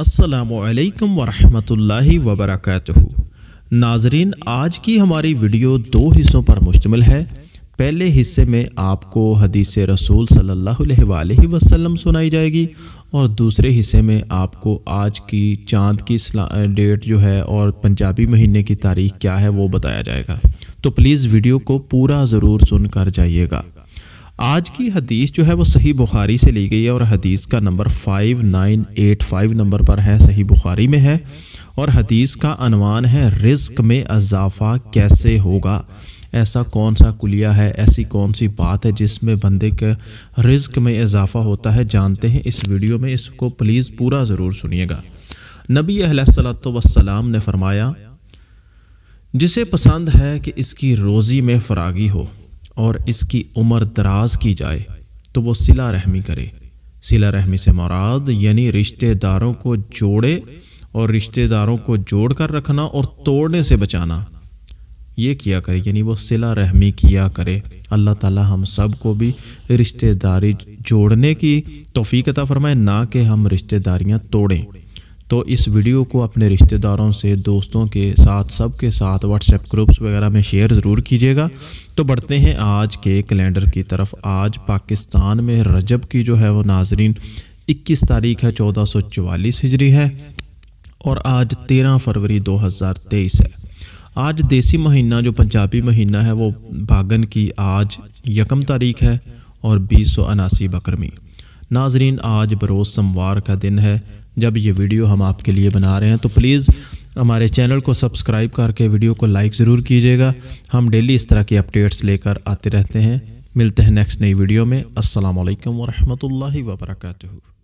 असलकम वरहमतुल्लाहि वबरकatuह नाजरीन आज की हमारी वीडियो दो हिस्सों पर मुश्तमिल है पहले हिस्से में आपको हदीस रसूल सल्लल्लाहु अलैहि वसल्लम सुनाई जाएगी और दूसरे हिस्से में आपको आज की चांद की डेट जो है और पंजाबी महीने की तारीख क्या है वो बताया जाएगा तो प्लीज़ वीडियो को पूरा ज़रूर सुन कर जाइएगा आज की हदीस जो है वो सही बुखारी से ली गई है और हदीस का नंबर 5985 नंबर पर है सही बुखारी में है और हदीस का अनवान है रिस्क में अजाफ़ा कैसे होगा ऐसा कौन सा कुलिया है ऐसी कौन सी बात है जिसमें बंदे के रिस्क में इजाफा होता है जानते हैं इस वीडियो में इसको प्लीज़ पूरा ज़रूर सुनिएगा नबी वसलाम ने फरमाया जिसे पसंद है कि इसकी रोज़ी में फरागी हो और इसकी उम्र दराज की जाए तो वो सिला रहमी करे सिला रहमी से मुराद यानी रिश्तेदारों को जोड़े और रिश्तेदारों को जोड़ कर रखना और तोड़ने से बचाना ये किया करे यानी वो सिला रहमी किया करे अल्लाह ताला हम सब को भी रिश्तेदारी जोड़ने की तोफ़ी अता फरमाए ना कि हम रिश्तेदारियाँ तोड़ें तो इस वीडियो को अपने रिश्तेदारों से दोस्तों के साथ सब के साथ व्हाट्सएप ग्रुप्स वगैरह में शेयर ज़रूर कीजिएगा तो बढ़ते हैं आज के कैलेंडर की तरफ आज पाकिस्तान में रजब की जो है वो नाजरीन इक्कीस तारीख है चौदह सौ चवालीस हिजरी है और आज तेरह फरवरी दो हज़ार तेईस है आज देसी महीना जो पंजाबी महीना है वो भागन की आज यकम तारीख है और बीस सौ अनासी बकरमी नाजरीन आज बरोज़ सोमवार का दिन है जब ये वीडियो हम आपके लिए बना रहे हैं तो प्लीज़ हमारे चैनल को सब्सक्राइब करके वीडियो को लाइक ज़रूर कीजिएगा हम डेली इस तरह की अपडेट्स लेकर आते रहते हैं मिलते हैं नेक्स्ट नई वीडियो में असलकम वरहमल वर्का